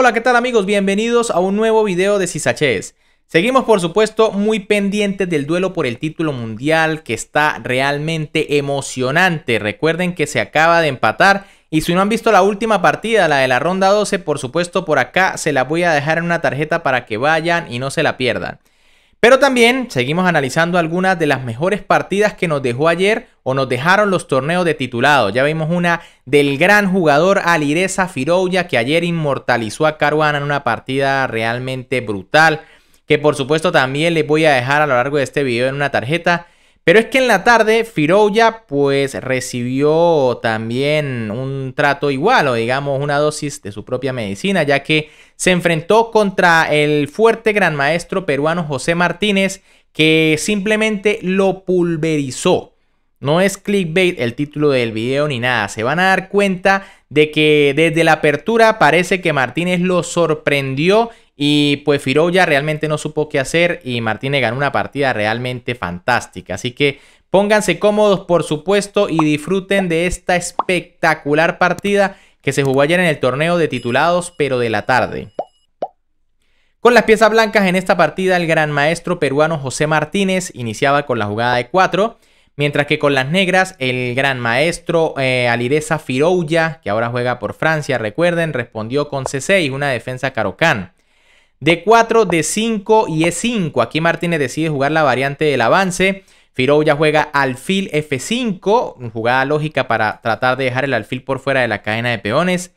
Hola, ¿qué tal amigos? Bienvenidos a un nuevo video de Cisachés. Seguimos por supuesto muy pendientes del duelo por el título mundial que está realmente emocionante. Recuerden que se acaba de empatar y si no han visto la última partida, la de la ronda 12, por supuesto por acá se la voy a dejar en una tarjeta para que vayan y no se la pierdan. Pero también seguimos analizando algunas de las mejores partidas que nos dejó ayer o nos dejaron los torneos de titulado. Ya vimos una del gran jugador Alireza Firouya que ayer inmortalizó a Caruana en una partida realmente brutal. Que por supuesto también les voy a dejar a lo largo de este video en una tarjeta pero es que en la tarde Firoya pues recibió también un trato igual o digamos una dosis de su propia medicina ya que se enfrentó contra el fuerte gran maestro peruano José Martínez que simplemente lo pulverizó. No es clickbait el título del video ni nada. Se van a dar cuenta de que desde la apertura parece que Martínez lo sorprendió y pues Firoya realmente no supo qué hacer y Martínez ganó una partida realmente fantástica. Así que pónganse cómodos por supuesto y disfruten de esta espectacular partida que se jugó ayer en el torneo de titulados pero de la tarde. Con las piezas blancas en esta partida el gran maestro peruano José Martínez iniciaba con la jugada de 4. Mientras que con las negras, el gran maestro eh, Alireza Firouya, que ahora juega por Francia, recuerden, respondió con C6, una defensa carocán. D4, D5 y E5. Aquí Martínez decide jugar la variante del avance. Firo ya juega alfil F5, jugada lógica para tratar de dejar el alfil por fuera de la cadena de peones.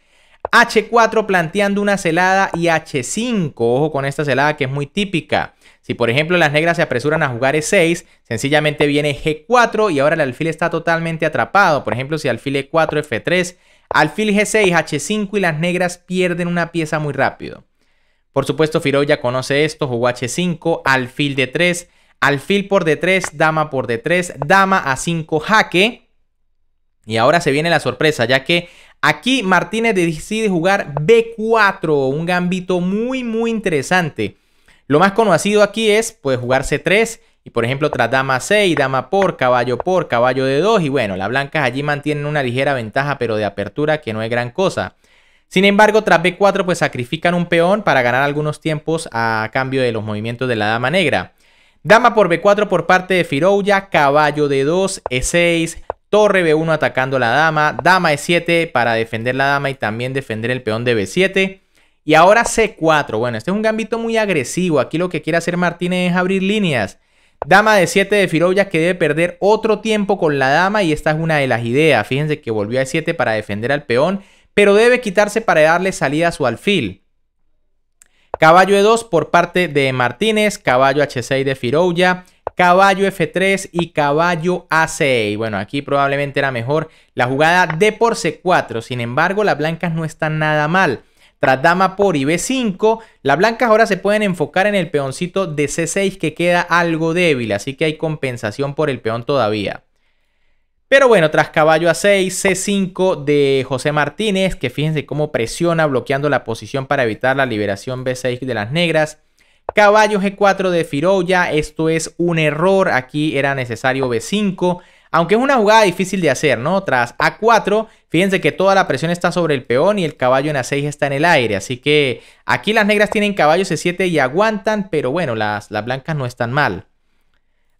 H4 planteando una celada y H5, ojo con esta celada que es muy típica. Si por ejemplo las negras se apresuran a jugar E6, sencillamente viene G4 y ahora el alfil está totalmente atrapado. Por ejemplo, si alfil E4, F3, alfil G6, H5 y las negras pierden una pieza muy rápido. Por supuesto, ya conoce esto, jugó H5, alfil de 3, alfil por D3, dama por D3, dama A5, jaque. Y ahora se viene la sorpresa, ya que aquí Martínez decide jugar B4, un gambito muy, muy interesante. Lo más conocido aquí es, pues, jugar C3 y, por ejemplo, tras dama a6, dama por, caballo por, caballo de 2 y bueno, las blancas allí mantienen una ligera ventaja, pero de apertura que no es gran cosa. Sin embargo, tras B4 pues sacrifican un peón para ganar algunos tiempos a cambio de los movimientos de la dama negra. Dama por B4 por parte de Firouya, caballo de 2 E6, torre B1 atacando la dama, dama E7 para defender la dama y también defender el peón de B7. Y ahora C4, bueno, este es un gambito muy agresivo, aquí lo que quiere hacer Martínez es abrir líneas. Dama de 7 de Firouya que debe perder otro tiempo con la dama y esta es una de las ideas. Fíjense que volvió a e 7 para defender al peón pero debe quitarse para darle salida a su alfil. Caballo E2 por parte de Martínez, caballo H6 de Firouya, caballo F3 y caballo A6. Bueno, aquí probablemente era mejor la jugada D por C4, sin embargo las blancas no están nada mal. Tras dama por y B5, las blancas ahora se pueden enfocar en el peoncito de C6 que queda algo débil, así que hay compensación por el peón todavía. Pero bueno, tras caballo a 6, C5 de José Martínez, que fíjense cómo presiona bloqueando la posición para evitar la liberación B6 de las negras. Caballo G4 de Firoya, esto es un error, aquí era necesario B5. Aunque es una jugada difícil de hacer, ¿no? Tras A4, fíjense que toda la presión está sobre el peón y el caballo en A6 está en el aire. Así que aquí las negras tienen caballo C7 y aguantan, pero bueno, las, las blancas no están mal.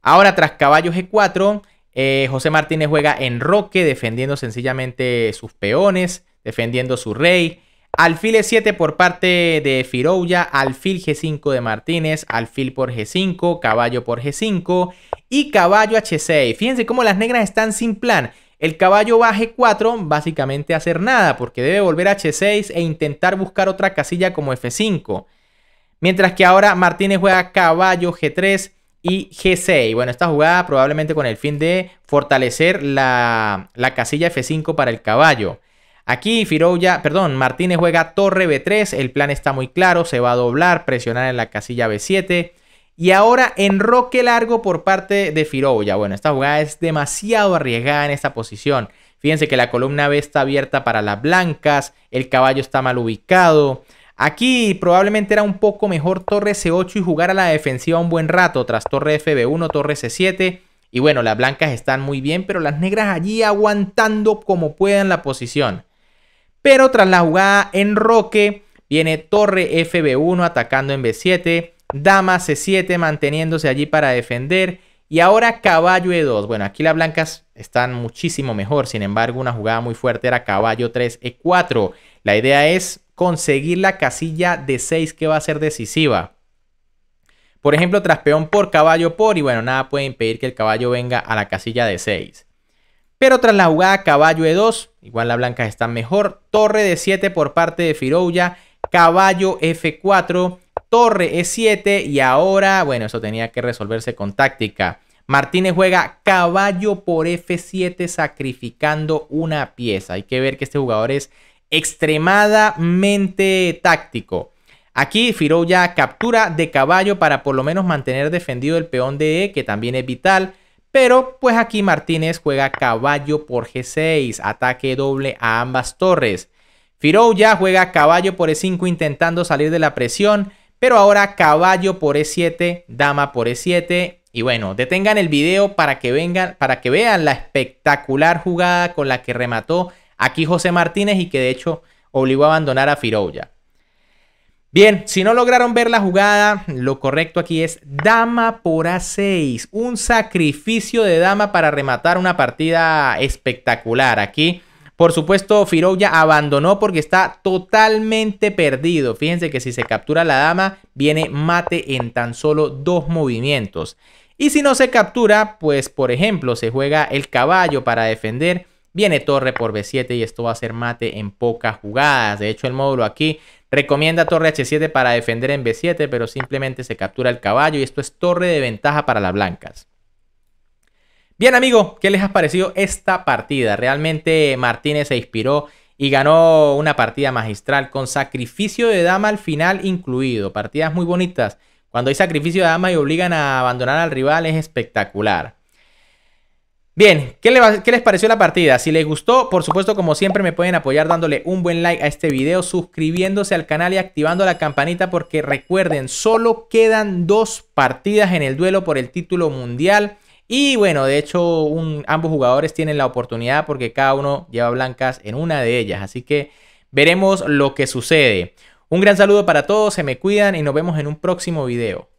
Ahora tras caballo G4, eh, José Martínez juega en roque, defendiendo sencillamente sus peones, defendiendo su rey. Alfil E7 por parte de Firouya, alfil G5 de Martínez, alfil por G5, caballo por G5 y caballo H6. Fíjense cómo las negras están sin plan. El caballo va a G4, básicamente a hacer nada, porque debe volver a H6 e intentar buscar otra casilla como F5. Mientras que ahora Martínez juega caballo G3, y G6. Bueno, esta jugada probablemente con el fin de fortalecer la, casilla F5 para el caballo. Aquí Firouya, perdón, Martínez juega torre B3, el plan está muy claro, se va a doblar, presionar en la casilla B7. Y ahora enroque largo por parte de Firoya, Bueno, esta jugada es demasiado arriesgada en esta posición. Fíjense que la columna B está abierta para las blancas, el caballo está mal ubicado. Aquí probablemente era un poco mejor torre C8 y jugar a la defensiva un buen rato, tras torre FB1, torre C7. Y bueno, las blancas están muy bien, pero las negras allí aguantando como puedan la posición. Pero tras la jugada en roque, viene torre FB1 atacando en B7, dama C7 manteniéndose allí para defender. Y ahora caballo E2. Bueno, aquí las blancas están muchísimo mejor. Sin embargo, una jugada muy fuerte era caballo 3 E4. La idea es conseguir la casilla de 6 que va a ser decisiva. Por ejemplo, tras peón por caballo por y bueno, nada puede impedir que el caballo venga a la casilla de 6. Pero tras la jugada caballo E2, igual la blanca está mejor, torre de 7 por parte de Firouya, caballo F4, torre E7 y ahora, bueno, eso tenía que resolverse con táctica. Martínez juega caballo por F7 sacrificando una pieza. Hay que ver que este jugador es extremadamente táctico. Aquí Firou ya captura de caballo para por lo menos mantener defendido el peón de E, que también es vital. Pero pues aquí Martínez juega caballo por G6, ataque doble a ambas torres. Firou ya juega caballo por E5 intentando salir de la presión, pero ahora caballo por E7, dama por E7. Y bueno, detengan el video para que, vengan, para que vean la espectacular jugada con la que remató aquí José Martínez y que de hecho obligó a abandonar a Firoya. Bien, si no lograron ver la jugada, lo correcto aquí es dama por A6. Un sacrificio de dama para rematar una partida espectacular. Aquí, por supuesto, Firoya abandonó porque está totalmente perdido. Fíjense que si se captura la dama, viene mate en tan solo dos movimientos. Y si no se captura, pues por ejemplo, se juega el caballo para defender Viene torre por B7 y esto va a ser mate en pocas jugadas. De hecho, el módulo aquí recomienda torre H7 para defender en B7, pero simplemente se captura el caballo y esto es torre de ventaja para las blancas. Bien, amigo, ¿qué les ha parecido esta partida? Realmente Martínez se inspiró y ganó una partida magistral con sacrificio de dama al final incluido. Partidas muy bonitas. Cuando hay sacrificio de dama y obligan a abandonar al rival es espectacular. Bien, ¿qué, les pareció la partida? Si les gustó, por supuesto, como siempre, me pueden apoyar dándole un buen like a este video, suscribiéndose al canal y activando la campanita, porque recuerden, solo quedan dos partidas en el duelo por el título mundial. Y bueno, de hecho, ambos jugadores tienen la oportunidad porque cada uno lleva blancas en una de ellas. Así que veremos lo que sucede. Un gran saludo para todos, se me cuidan y nos vemos en un próximo video.